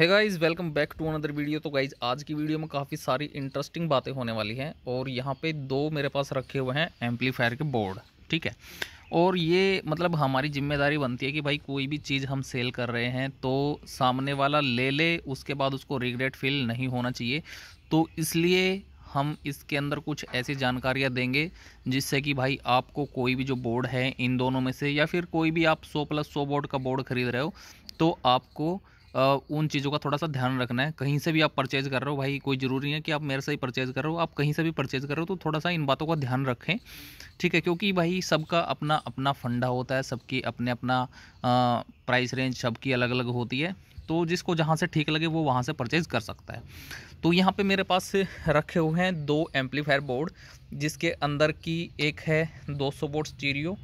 है guys welcome back to another video तो guys आज की वीडियो में काफ़ी सारी इंटरेस्टिंग बातें होने वाली हैं और यहाँ पे दो मेरे पास रखे हुए हैं एम्पलीफायर के बोर्ड ठीक है और ये मतलब हमारी जिम्मेदारी बनती है कि भाई कोई भी चीज़ हम सेल कर रहे हैं तो सामने वाला ले ले उसके बाद उसको रिग्रेट फील नहीं होना चाहिए तो इसलिए हम इसके अंदर कुछ ऐसी जानकारियाँ देंगे जिससे कि भाई आपको कोई भी जो बोर्ड है इन दोनों में से या फिर कोई भी आप सौ प्लस सौ बोर्ड का बोर्ड खरीद रहे हो तो आपको उन चीज़ों का थोड़ा सा ध्यान रखना है कहीं से भी आप परचेज़ कर रहे हो भाई कोई ज़रूरी नहीं है कि आप मेरे से ही परचेज़ कर रहे हो आप कहीं से भी परचेज़ कर रहे हो तो थोड़ा सा इन बातों का ध्यान रखें ठीक है क्योंकि भाई सबका अपना अपना फंडा होता है सबकी अपने अपना प्राइस रेंज सबकी अलग अलग होती है तो जिसको जहाँ से ठीक लगे वो वहाँ से परचेज़ कर सकता है तो यहाँ पे मेरे पास रखे हुए हैं दो एम्पलीफायर बोर्ड जिसके अंदर की एक है 200 सौ बोर्ड स्टीरियो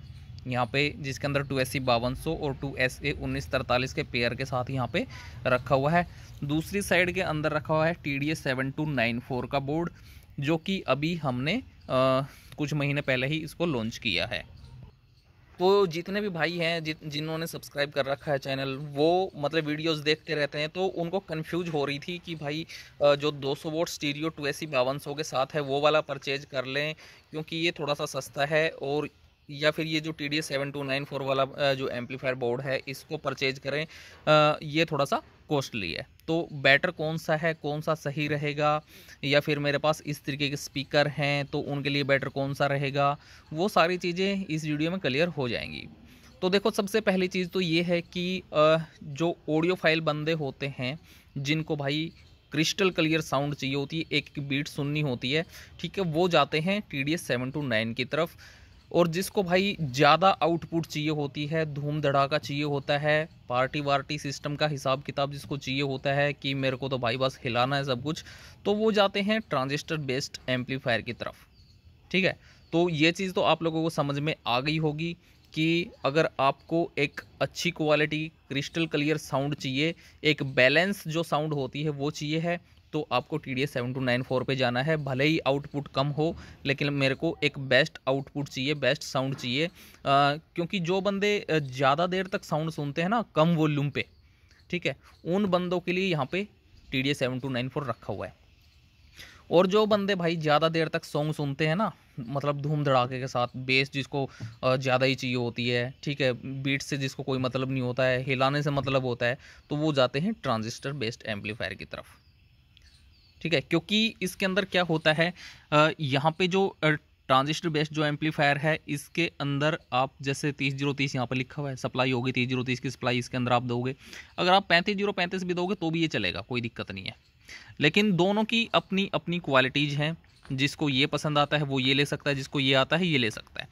यहाँ पे जिसके अंदर टू एस सी बावन सौ और टू एस ए उन्नीस तरतालीस के पेयर के साथ यहाँ पे रखा हुआ है दूसरी साइड के अंदर रखा हुआ है T D S seven two nine four का बोर्ड जो कि अभी हमने आ, कुछ महीने पहले ही इसको लॉन्च किया है तो जितने भी भाई हैं जि, जिन्होंने सब्सक्राइब कर रखा है चैनल वो मतलब वीडियोस देखते रहते हैं तो उनको कंफ्यूज हो रही थी कि भाई जो 200 सौ वोट स्टीरियो टू एसी बावन सौ के साथ है वो वाला परचेज कर लें क्योंकि ये थोड़ा सा सस्ता है और या फिर ये जो T D seven two nine four वाला जो एम्पलीफायर बोर्ड है इसको परचेज करें ये थोड़ा सा कॉस्टली है तो बेटर कौन सा है कौन सा सही रहेगा या फिर मेरे पास इस तरीके के स्पीकर हैं तो उनके लिए बेटर कौन सा रहेगा वो सारी चीज़ें इस वीडियो में क्लियर हो जाएंगी तो देखो सबसे पहली चीज़ तो ये है कि जो ऑडियो फाइल बंदे होते हैं जिनको भाई क्रिस्टल क्लियर साउंड चाहिए होती है एक बीट सुननी होती है ठीक है वो जाते हैं T D S seven two nine की तरफ और जिसको भाई ज़्यादा आउटपुट चाहिए होती है धूम धड़ाका चाहिए होता है पार्टी वार्टी सिस्टम का हिसाब किताब जिसको चाहिए होता है कि मेरे को तो भाई बस हिलाना है सब कुछ तो वो जाते हैं ट्रांजिस्टर बेस्ड एम्पलीफायर की तरफ ठीक है तो ये चीज़ तो आप लोगों को समझ में आ गई होगी कि अगर आपको एक अच्छी क्वालिटी क्रिस्टल क्लियर साउंड चाहिए एक बैलेंस जो साउंड होती है वो चाहिए है तो आपको T D S seven two nine four पर जाना है भले ही आउटपुट कम हो लेकिन मेरे को एक बेस्ट आउटपुट चाहिए बेस्ट साउंड चाहिए क्योंकि जो बंदे ज़्यादा देर तक साउंड सुनते हैं ना कम वॉल्यूम पे ठीक है उन बंदों के लिए यहाँ पे T D S seven two nine four रखा हुआ है और जो बंदे भाई ज़्यादा देर तक सॉन्ग सुनते हैं ना मतलब धूम धड़ाके के साथ बेस जिसको ज़्यादा ही चाहिए होती है ठीक है बीट से जिसको कोई मतलब नहीं होता है हिलाने से मतलब होता है तो वो जाते हैं ट्रांजिस्टर बेस्ड एम्पलीफायर की तरफ ठीक है क्योंकि इसके अंदर क्या होता है यहाँ पे जो ट्रांजिस्टर बेस्ड जो एम्पलीफायर है इसके अंदर आप जैसे तीस जीरो तीस यहाँ पर लिखा हुआ है सप्लाई होगी तीस जीरो तीस की सप्लाई इसके अंदर आप दोगे अगर आप पैंतीस जीरो पैंतीस भी दोगे तो भी ये चलेगा कोई दिक्कत नहीं है लेकिन दोनों की अपनी अपनी क्वालिटीज़ हैं जिसको ये पसंद आता है वो ये ले सकता है जिसको ये आता है ये ले सकता है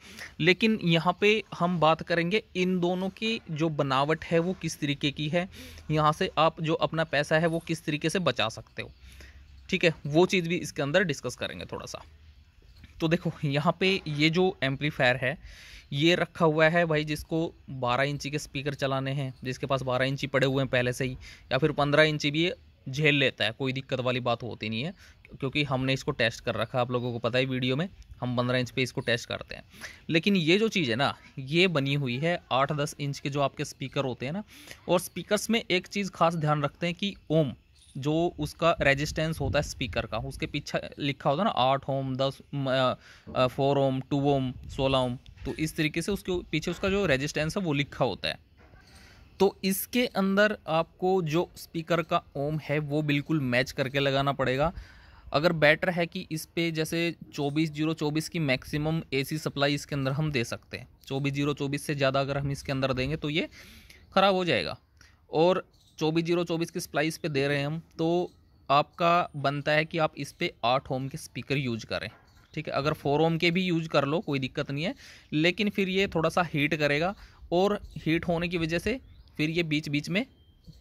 लेकिन यहाँ पे हम बात करेंगे इन दोनों की जो बनावट है वो किस तरीके की है यहाँ से आप जो अपना पैसा है वो किस तरीके से बचा सकते हो ठीक है वो चीज़ भी इसके अंदर डिस्कस करेंगे थोड़ा सा तो देखो यहाँ पे ये जो एम्पलीफायर है ये रखा हुआ है भाई जिसको 12 इंची के स्पीकर चलाने हैं जिसके पास 12 इंची पड़े हुए हैं पहले से ही या फिर 15 इंची भी झेल लेता है कोई दिक्कत वाली बात होती नहीं है क्योंकि हमने इसको टेस्ट कर रखा आप लोगों को पता है वीडियो में हम पंद्रह इंच पे इसको टेस्ट करते हैं लेकिन ये जो चीज़ है ना ये बनी हुई है आठ दस इंच के जो आपके स्पीकर होते हैं ना और स्पीकर्स में एक चीज़ खास ध्यान रखते हैं कि ओम जो उसका रेजिस्टेंस होता है स्पीकर का उसके पीछे लिखा होता है ना आठ ओम दस फोर ओम टू ओम सोलह ओम तो इस तरीके से उसके पीछे उसका जो रेजिस्टेंस है वो लिखा होता है तो इसके अंदर आपको जो स्पीकर का ओम है वो बिल्कुल मैच करके लगाना पड़ेगा अगर बेटर है कि इस पर जैसे चौबीस जीरो चौबीस की मैक्सिमम एसी सप्लाई इसके अंदर हम दे सकते हैं चौबीस जीरो चौबीस से ज़्यादा अगर हम इसके अंदर देंगे तो ये ख़राब हो जाएगा और चौबीस जीरो चौबीस की स्प्लाइस पे दे रहे हैं हम तो आपका बनता है कि आप इस पर आठ ओम के स्पीकर यूज करें ठीक है अगर फोर ओम के भी यूज कर लो कोई दिक्कत नहीं है लेकिन फिर ये थोड़ा सा हीट करेगा और हीट होने की वजह से फिर ये बीच बीच में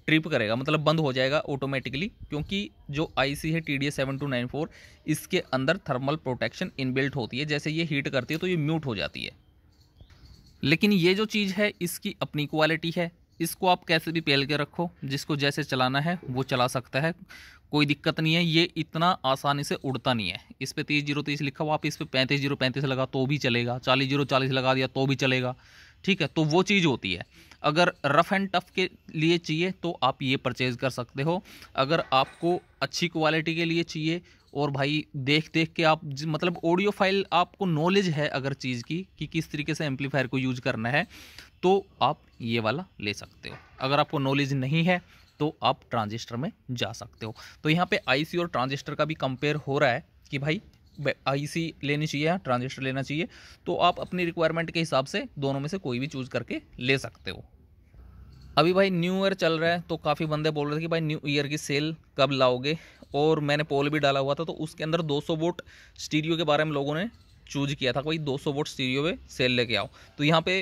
ट्रिप करेगा मतलब बंद हो जाएगा ऑटोमेटिकली क्योंकि जो आईसी है T D seven two nine four इसके अंदर थर्मल प्रोटेक्शन इनबिल्ट होती है जैसे ये हीट करती है तो ये म्यूट हो जाती है लेकिन ये जो चीज़ है इसकी अपनी क्वालिटी है इसको आप कैसे भी पहल के रखो जिसको जैसे चलाना है वो चला सकता है कोई दिक्कत नहीं है ये इतना आसानी से उड़ता नहीं है इस पर तीस जीरो तीस लिखा हुआ आप इस पर पैंतीस जीरो पैंतीस लगा तो भी चलेगा चालीस जीरो चालीस लगा दिया तो भी चलेगा ठीक है तो वो चीज़ होती है अगर रफ़ एंड टफ़ के लिए चाहिए तो आप ये परचेज़ कर सकते हो अगर आपको अच्छी क्वालिटी के लिए चाहिए और भाई देख देख के आप मतलब ऑडियो फाइल आपको नॉलेज है अगर चीज़ की कि किस तरीके से एम्पलीफायर को यूज करना है तो आप ये वाला ले सकते हो अगर आपको नॉलेज नहीं है तो आप ट्रांजिस्टर में जा सकते हो तो यहाँ पे आईसी और ट्रांजिस्टर का भी कंपेयर हो रहा है कि भाई आईसी लेनी चाहिए या ट्रांजिस्टर लेना चाहिए तो आप अपनी रिक्वायरमेंट के हिसाब से दोनों में से कोई भी चूज़ करके ले सकते हो अभी भाई न्यू ईयर चल रहा है तो काफ़ी बंदे बोल रहे थे कि भाई न्यू ईयर की सेल कब लाओगे और मैंने पोल भी डाला हुआ था तो उसके अंदर 200 वोट स्टीरियो के बारे में लोगों ने चूज किया था भाई 200 वोट स्टीरियो पे सेल लेके आओ तो यहाँ पे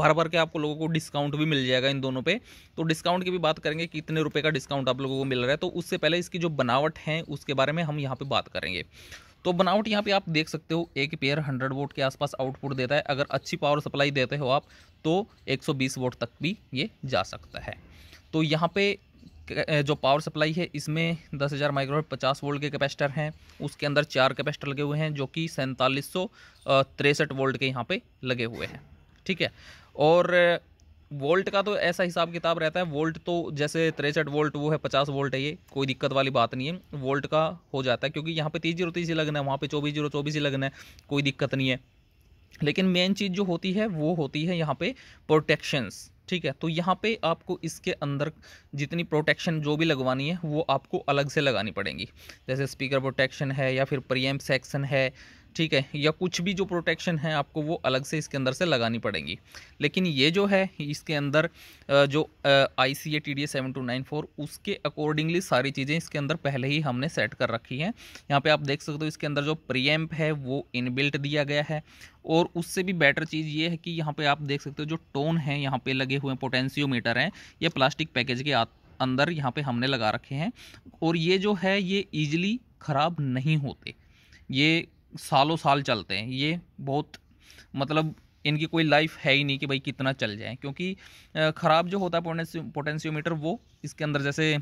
भर भर के आपको लोगों को डिस्काउंट भी मिल जाएगा इन दोनों पे तो डिस्काउंट की भी बात करेंगे कितने रुपए का डिस्काउंट आप लोगों को मिल रहा है तो उससे पहले इसकी जो बनावट है उसके बारे में हम यहाँ पे बात करेंगे तो बनावट यहाँ पे आप देख सकते हो एक पेयर 100 वोट के आसपास आउटपुट देता है अगर अच्छी पावर सप्लाई देते हो आप तो 120 वोट तक भी ये जा सकता है तो यहाँ पे जो पावर सप्लाई है इसमें 10,000 हज़ार माइक्रोवेट पचास वोल्ट के कैपेसिटर हैं उसके अंदर चार कैपेसिटर लगे हुए हैं जो कि सैंतालीस सौ तिरसठ वोल्ट के यहाँ पर लगे हुए हैं ठीक है और वोल्ट का तो ऐसा हिसाब किताब रहता है वोल्ट तो जैसे तिरसठ वोल्ट वो है पचास वोल्ट है ये कोई दिक्कत वाली बात नहीं है वोल्ट का हो जाता है क्योंकि यहाँ पे तीस जीरो तीस ही लगना है वहाँ पे चौबीस जीरो चौबीस ही लगना है कोई दिक्कत नहीं है लेकिन मेन चीज़ जो होती है वो होती है यहाँ पे प्रोटेक्शंस ठीक है तो यहाँ पे आपको इसके अंदर जितनी प्रोटेक्शन जो भी लगवानी है वो आपको अलग से लगानी पड़ेंगी जैसे स्पीकर प्रोटेक्शन है या फिर प्रियम सेक्शन है ठीक है या कुछ भी जो प्रोटेक्शन है आपको वो अलग से इसके अंदर से लगानी पड़ेगी लेकिन ये जो है इसके अंदर जो I C A T D seven two nine four उसके अकॉर्डिंगली सारी चीज़ें इसके अंदर पहले ही हमने सेट कर रखी हैं यहाँ पे आप देख सकते हो इसके अंदर जो प्रीएम्प है वो इनबिल्ट दिया गया है और उससे भी बेटर चीज़ ये है कि यहाँ पर आप देख सकते हो जो टोन है यहाँ पर लगे हुए मीटर हैं ये प्लास्टिक पैकेज के अंदर यहाँ पर हमने लगा रखे हैं और ये जो है ये ईजिली ख़राब नहीं होते ये सालों साल चलते हैं ये बहुत मतलब इनकी कोई लाइफ है ही नहीं कि भाई कितना चल जाए क्योंकि ख़राब जो होता है पोटेंशियोमीटर वो इसके अंदर जैसे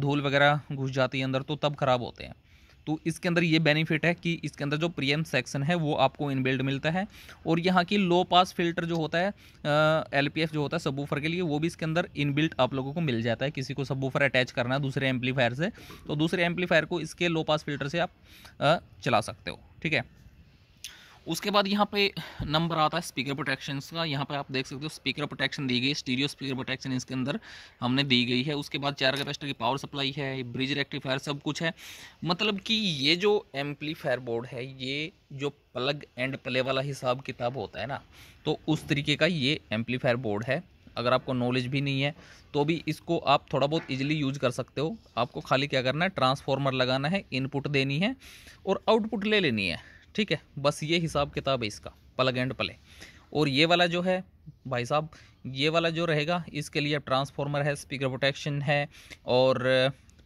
धूल वगैरह घुस जाती है अंदर तो तब ख़राब होते हैं तो इसके अंदर ये बेनिफिट है कि इसके अंदर जो प्रीएम सेक्शन है वो आपको इनबिल्ड मिलता है और यहाँ की लो पास फिल्टर जो होता है एल जो होता है सबवूफर के लिए वो भी इसके अंदर इनबिल्ट आप लोगों को मिल जाता है किसी को सबवूफर अटैच करना है दूसरे एम्पलीफायर से तो दूसरे एम्पलीफायर को इसके लो पास फिल्टर से आप चला सकते हो ठीक है उसके बाद यहाँ पे नंबर आता है स्पीकर प्रोटेक्शन का यहाँ पे आप देख सकते हो स्पीकर प्रोटेक्शन दी गई स्टीरियो स्पीकर प्रोटेक्शन इसके अंदर हमने दी गई है उसके बाद चार कैपेसिटर की पावर सप्लाई है ब्रिज रेक्टिफायर सब कुछ है मतलब कि ये जो एम्पलीफायर बोर्ड है ये जो प्लग एंड प्ले वाला हिसाब किताब होता है ना तो उस तरीके का ये एम्पलीफायर बोर्ड है अगर आपको नॉलेज भी नहीं है तो भी इसको आप थोड़ा बहुत इजीली यूज कर सकते हो आपको खाली क्या करना है ट्रांसफॉर्मर लगाना है इनपुट देनी है और आउटपुट ले लेनी है ठीक है बस ये हिसाब किताब है इसका प्लग एंड प्ले और ये वाला जो है भाई साहब ये वाला जो रहेगा इसके लिए ट्रांसफार्मर है स्पीकर प्रोटेक्शन है और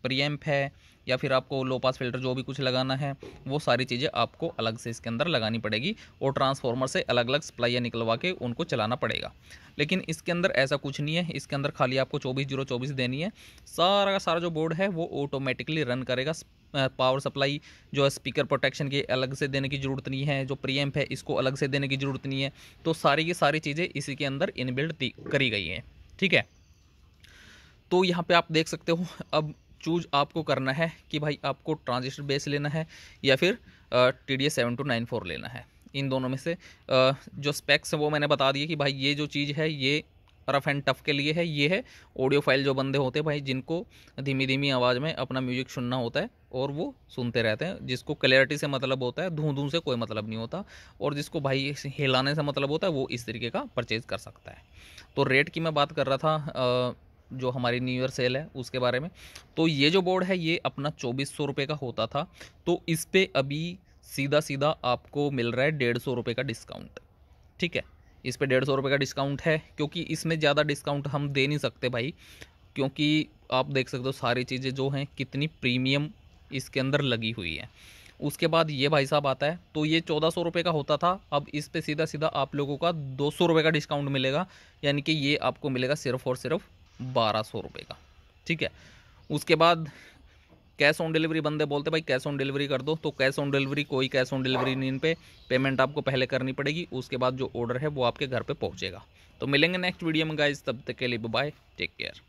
प्रियम्प है या फिर आपको लो पास फिल्टर जो भी कुछ लगाना है वो सारी चीज़ें आपको अलग से इसके अंदर लगानी पड़ेगी और ट्रांसफार्मर से अलग अलग सप्लाइयाँ निकलवा के उनको चलाना पड़ेगा लेकिन इसके अंदर ऐसा कुछ नहीं है इसके अंदर खाली आपको चौबीस जीरो चौबीस देनी है सारा का सारा जो बोर्ड है वो ऑटोमेटिकली रन करेगा पावर सप्लाई जो है स्पीकर प्रोटेक्शन की अलग से देने की ज़रूरत नहीं है जो प्रीएम्प है इसको अलग से देने की ज़रूरत नहीं है तो सारी की सारी चीज़ें इसी के अंदर इनबिल्ड करी गई हैं ठीक है तो यहाँ पे आप देख सकते हो अब चूज आपको करना है कि भाई आपको ट्रांजिस्टर बेस लेना है या फिर T D S seven two nine four लेना है इन दोनों में से जो स्पेक्स हैं वो मैंने बता दिए कि भाई ये जो चीज़ है ये रफ़ एंड टफ के लिए है ये है ऑडियो फाइल जो बंदे होते हैं भाई जिनको धीमी धीमी आवाज़ में अपना म्यूजिक सुनना होता है और वो सुनते रहते हैं जिसको क्लैरिटी से मतलब होता है धूं धूं से कोई मतलब नहीं होता और जिसको भाई हिलाने से मतलब होता है वो इस तरीके का परचेज़ कर सकता है तो रेट की मैं बात कर रहा था आ, जो हमारी न्यू ईयर सेल है उसके बारे में तो ये जो बोर्ड है ये अपना चौबीस सौ रुपये का होता था तो इस पर अभी सीधा सीधा आपको मिल रहा है डेढ़ सौ रुपये का डिस्काउंट ठीक है इस पर डेढ़ सौ रुपये का डिस्काउंट है क्योंकि इसमें ज़्यादा डिस्काउंट हम दे नहीं सकते भाई क्योंकि आप देख सकते हो सारी चीज़ें जो हैं कितनी प्रीमियम इसके अंदर लगी हुई है उसके बाद ये भाई साहब आता है तो ये चौदह सौ रुपये का होता था अब इस पे सीधा सीधा आप लोगों का दो सौ रुपये का डिस्काउंट मिलेगा यानी कि ये आपको मिलेगा सिर्फ और सिर्फ बारह सौ रुपये का ठीक है उसके बाद कैश ऑन डिलीवरी बंदे बोलते भाई कैश ऑन डिलीवरी कर दो तो कैश ऑन डिलीवरी कोई कैश ऑन डिलीवरी नहीं इन पे पेमेंट आपको पहले करनी पड़ेगी उसके बाद जो ऑर्डर है वो आपके घर पे पहुंचेगा तो मिलेंगे नेक्स्ट वीडियो में गाइज तब तक के लिए बाय टेक केयर